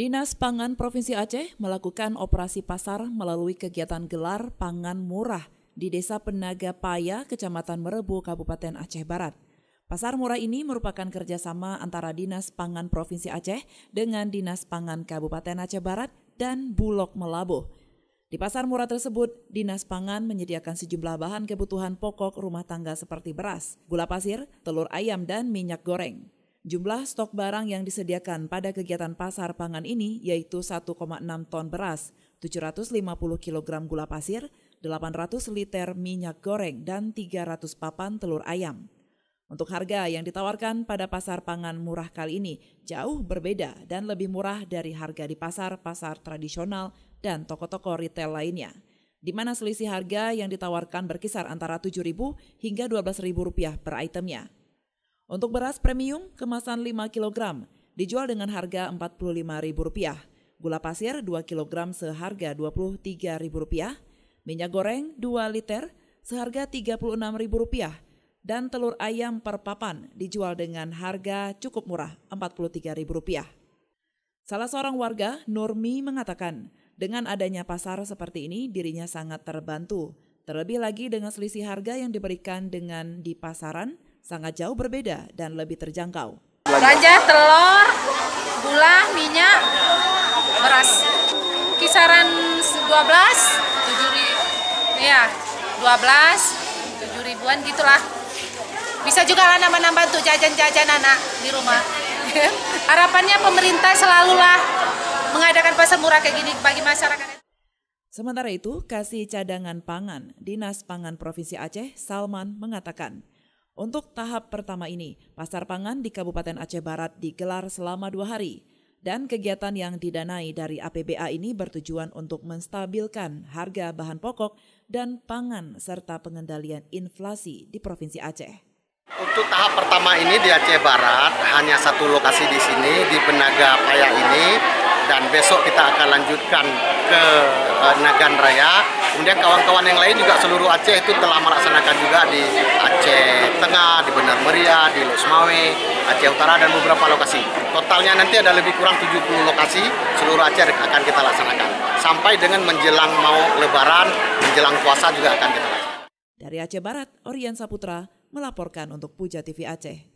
Dinas Pangan Provinsi Aceh melakukan operasi pasar melalui kegiatan gelar pangan murah di Desa Penaga Paya, Kecamatan Merebu, Kabupaten Aceh Barat. Pasar murah ini merupakan kerjasama antara Dinas Pangan Provinsi Aceh dengan Dinas Pangan Kabupaten Aceh Barat dan Bulog Melabo. Di pasar murah tersebut, Dinas Pangan menyediakan sejumlah bahan kebutuhan pokok rumah tangga seperti beras, gula pasir, telur ayam, dan minyak goreng. Jumlah stok barang yang disediakan pada kegiatan pasar pangan ini yaitu 1,6 ton beras, 750 kg gula pasir, 800 liter minyak goreng, dan 300 papan telur ayam. Untuk harga yang ditawarkan pada pasar pangan murah kali ini jauh berbeda dan lebih murah dari harga di pasar-pasar tradisional dan toko-toko retail lainnya di mana selisih harga yang ditawarkan berkisar antara 7000 hingga 12.000 rupiah per itemnya. Untuk beras premium kemasan 5 kg dijual dengan harga Rp45.000. Gula pasir 2 kg seharga Rp23.000, minyak goreng 2 liter seharga Rp36.000 dan telur ayam per papan dijual dengan harga cukup murah Rp43.000. Salah seorang warga, Normi mengatakan, dengan adanya pasar seperti ini dirinya sangat terbantu, terlebih lagi dengan selisih harga yang diberikan dengan di pasaran sangat jauh berbeda dan lebih terjangkau. Gajah, telur, gula, minyak, beras. Kisaran 12, 7 ribu, ya 12, 7 ribuan gitulah. Bisa juga lah nambah-nambah untuk jajan-jajan anak di rumah. Harapannya pemerintah selalulah mengadakan pasar murah kayak gini bagi masyarakat. Sementara itu, Kasih Cadangan Pangan, Dinas Pangan Provinsi Aceh, Salman mengatakan, untuk tahap pertama ini, pasar pangan di Kabupaten Aceh Barat digelar selama dua hari, dan kegiatan yang didanai dari APBA ini bertujuan untuk menstabilkan harga bahan pokok dan pangan serta pengendalian inflasi di Provinsi Aceh. Untuk tahap pertama ini di Aceh Barat hanya satu lokasi di sini di Penaga Paya ini dan besok kita akan lanjutkan ke e, Nagan Raya. Kemudian kawan-kawan yang lain juga seluruh Aceh itu telah melaksanakan juga di Aceh Tengah, di Benar Meriah, di Losmawe, Aceh Utara dan beberapa lokasi. Totalnya nanti ada lebih kurang 70 lokasi seluruh Aceh akan kita laksanakan. Sampai dengan menjelang mau lebaran, menjelang puasa juga akan kita laksanakan. Dari Aceh Barat, Orian Saputra, melaporkan untuk Puja TV Aceh.